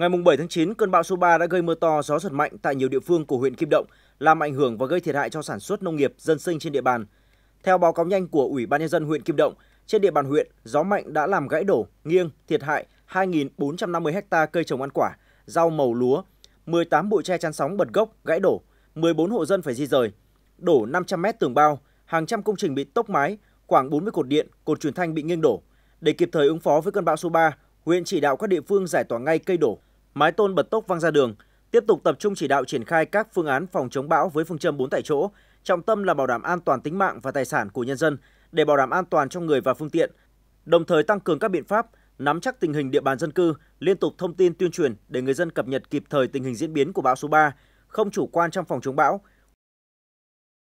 Ngày 7 tháng 9, cơn bão số 3 đã gây mưa to, gió giật mạnh tại nhiều địa phương của huyện Kim Động, làm ảnh hưởng và gây thiệt hại cho sản xuất nông nghiệp, dân sinh trên địa bàn. Theo báo cáo nhanh của Ủy ban nhân dân huyện Kim Động, trên địa bàn huyện, gió mạnh đã làm gãy đổ, nghiêng, thiệt hại 2.450 ha cây trồng ăn quả, rau màu lúa, 18 bụi tre chắn sóng bật gốc, gãy đổ, 14 hộ dân phải di rời, đổ 500 mét tường bao, hàng trăm công trình bị tốc mái, khoảng 40 cột điện, cột truyền thanh bị nghiêng đổ. Để kịp thời ứng phó với cơn bão số 3, huyện chỉ đạo các địa phương giải tỏa ngay cây đổ, mái tôn bật tốc văng ra đường, tiếp tục tập trung chỉ đạo triển khai các phương án phòng chống bão với phương châm 4 tại chỗ, trọng tâm là bảo đảm an toàn tính mạng và tài sản của nhân dân để bảo đảm an toàn cho người và phương tiện, đồng thời tăng cường các biện pháp nắm chắc tình hình địa bàn dân cư, liên tục thông tin tuyên truyền để người dân cập nhật kịp thời tình hình diễn biến của bão số 3, không chủ quan trong phòng chống bão,